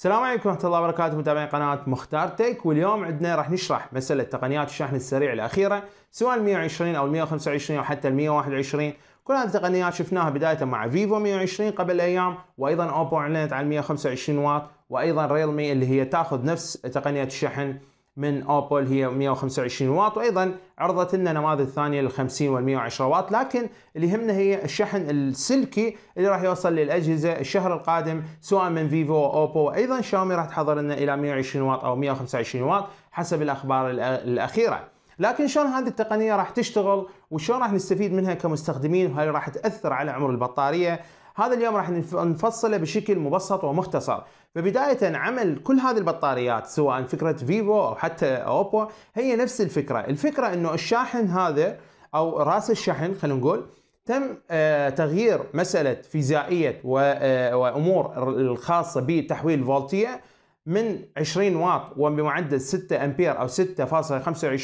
السلام عليكم ورحمة الله وبركاته متابعي قناة مختار تيك واليوم عندنا راح نشرح مسألة تقنيات الشحن السريع الأخيرة سواء ال 120 أو ال 125 أو حتى ال 121 كل هذه التقنيات شفناها بداية مع فيفو 120 قبل أيام وأيضا أوبو أعلنت عن 125 واط وأيضا ريلمي اللي هي تاخذ نفس تقنية الشحن من اوبل هي 125 واط وايضا عرضت لنا نماذج ثانيه لل 50 وال 110 واط لكن اللي يهمنا هي الشحن السلكي اللي راح يوصل للاجهزه الشهر القادم سواء من فيفو او اوبو وايضا شاومي راح تحضر لنا الى 120 واط او 125 واط حسب الاخبار الاخيره. لكن شلون هذه التقنيه راح تشتغل وشلون راح نستفيد منها كمستخدمين وهل راح تاثر على عمر البطاريه هذا اليوم راح نفصله بشكل مبسط ومختصر فبداية عمل كل هذه البطاريات سواء فكرة فيفو أو حتى أوبو هي نفس الفكرة الفكرة أنه الشاحن هذا أو رأس الشحن خلينا نقول تم آه، تغيير مسألة فيزيائية آه، وأمور الخاصة بتحويل الفولتية من 20 واط وبمعدل 6 امبير او 6.25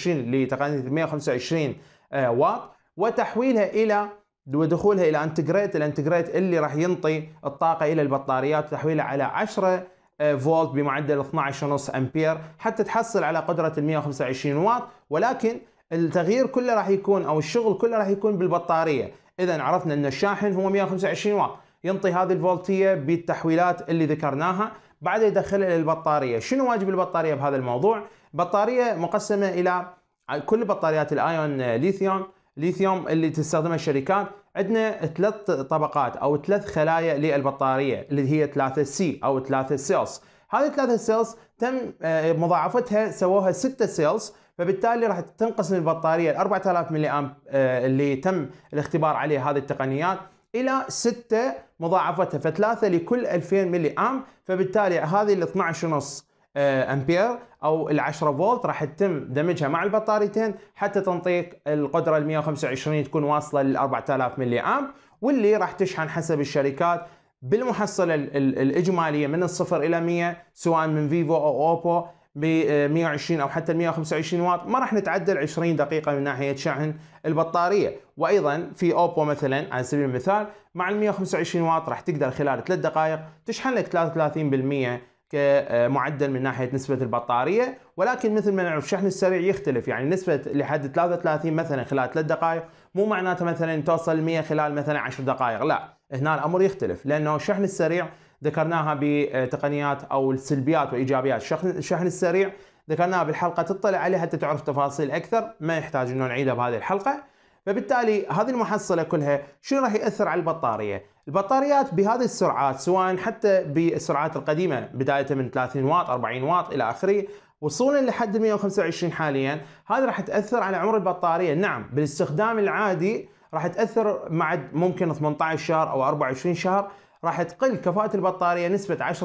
لتقنيه 125 واط وتحويلها الى ودخولها الى انتجريت الانتجريت اللي راح ينطي الطاقه الى البطاريات وتحويلها على 10 آه، فولت بمعدل 12.5 امبير حتى تحصل على قدره ال 125 واط ولكن التغيير كله راح يكون او الشغل كله راح يكون بالبطاريه اذا عرفنا ان الشاحن هو 125 واط ينطي هذه الفولتيه بالتحويلات اللي ذكرناها بعدها يدخلها للبطاريه شنو واجب البطاريه بهذا الموضوع بطاريه مقسمه الى آه، كل بطاريات الايون آه، ليثيوم ليثيوم اللي تستخدمها الشركات عندنا ثلاث طبقات او ثلاث خلايا للبطاريه اللي هي 3 سي او 3 سيلز هذه 3 سيلز تم آه، مضاعفتها سووها 6 سيلز فبالتالي راح تنقسم البطاريه ال 4000 ملي امب آه، اللي تم الاختبار عليه هذه التقنيات الى 6 مضاعفتها فثلاثه لكل 2000 ملي امب فبالتالي هذه ال 12 ونص آه، امبير او ال 10 فولت راح تتم دمجها مع البطاريتين حتى تنطيك القدره ال 125 تكون واصله لل 4000 ملي امب واللي راح تشحن حسب الشركات بالمحصله الاجماليه من الصفر الى 100 سواء من فيفو او اوبو ب 120 آه، او حتى 125 واط ما راح نتعدى 20 دقيقه من ناحيه شحن البطاريه وايضا في اوبو مثلا على سبيل المثال مع ال 125 واط راح تقدر خلال 3 دقائق تشحن لك 33% كمعدل آه، آه، من ناحيه نسبه البطاريه ولكن مثل ما نعرف الشحن السريع يختلف يعني نسبه لحد 33 مثلا خلال 3 دقائق مو معناته مثلا توصل 100 خلال مثلا 10 دقائق لا هنا الامر يختلف لانه الشحن السريع ذكرناها بتقنيات او السلبيات وايجابيات الشحن السريع ذكرناها بالحلقه تطلع عليها حتى تعرف تفاصيل اكثر ما يحتاج انه نعيدها بهذه الحلقه فبالتالي هذه المحصله كلها شنو راح ياثر على البطاريه البطاريات بهذه السرعات سواء حتى بالسرعات القديمه بدايه من 30 واط 40 واط الى اخره وصولا لحد 125 حاليا هذا راح تاثر على عمر البطاريه نعم بالاستخدام العادي راح تاثر مع ممكن 18 شهر او 24 شهر راح تقل كفاءة البطارية نسبة 10%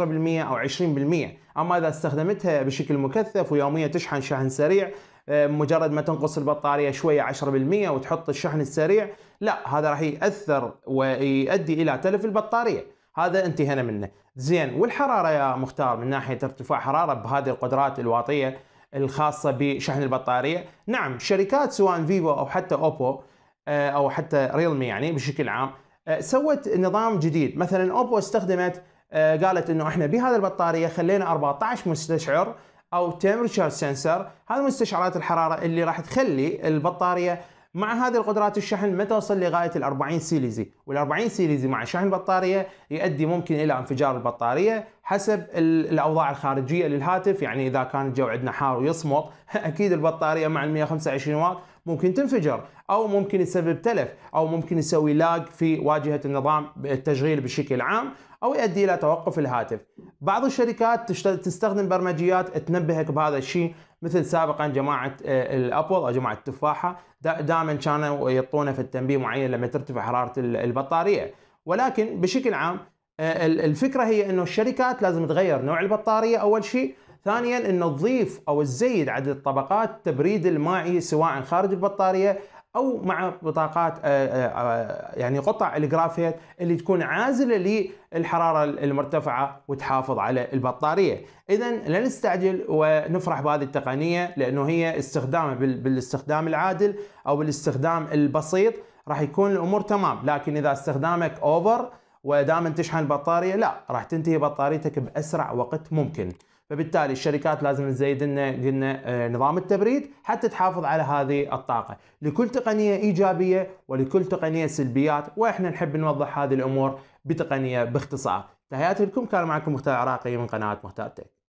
أو 20% أما إذا استخدمتها بشكل مكثف ويوميا تشحن شحن سريع آه، مجرد ما تنقص البطاريه شويه 10% وتحط الشحن السريع لا هذا راح ياثر ويؤدي الى تلف البطاريه هذا انتهينا منه زين والحراره يا مختار من ناحيه ارتفاع حراره بهذه القدرات الواطيه الخاصه بشحن البطاريه نعم شركات سواء فيفو او حتى اوبو آه، او حتى ريلمي يعني بشكل عام آه، سوت نظام جديد مثلا اوبو استخدمت قالت انه احنا بهذه البطاريه خلينا 14 مستشعر او تمبرتشر سنسر هذه مستشعرات الحراره اللي راح تخلي البطاريه مع هذه القدرات الشحن ما توصل لغايه ال 40 سيليزي، وال 40 سيليزي مع شحن البطاريه يؤدي ممكن الى انفجار البطاريه حسب الاوضاع الخارجيه للهاتف، يعني اذا كان الجو عندنا حار ويصمت اكيد البطاريه مع ال 125 واط ممكن تنفجر او ممكن يسبب تلف او ممكن يسوي لاج في واجهه النظام التشغيل بشكل عام او يؤدي الى توقف الهاتف. بعض الشركات تستخدم برمجيات تنبهك بهذا الشيء مثل سابقا جماعه آه، الابل او جماعه التفاحه دائما كانوا يعطونا في التنبيه معين لما ترتفع حراره البطاريه ولكن بشكل عام آه، الفكره هي انه الشركات لازم تغير نوع البطاريه اول شيء ثانيا أن تضيف أو تزيد عدد طبقات تبريد المائي سواء خارج البطارية او مع بطاقات آه، آه، آه، يعني قطع الجرافيت اللي تكون عازله للحراره المرتفعه وتحافظ على البطاريه، اذا لا نستعجل ونفرح بهذه التقنيه لانه هي استخدامها بالاستخدام العادل او بالاستخدام البسيط راح يكون الامور تمام، لكن اذا استخدامك اوفر ودائما تشحن البطاريه لا راح تنتهي بطاريتك باسرع وقت ممكن. فبالتالي الشركات لازم تزيد لنا قلنا آه، نظام التبريد حتى تحافظ على هذه الطاقه لكل تقنيه ايجابيه ولكل تقنيه سلبيات واحنا نحب نوضح هذه الامور بتقنيه باختصار تحياتي لكم كان معكم مختار عراقي من قناه مختار تك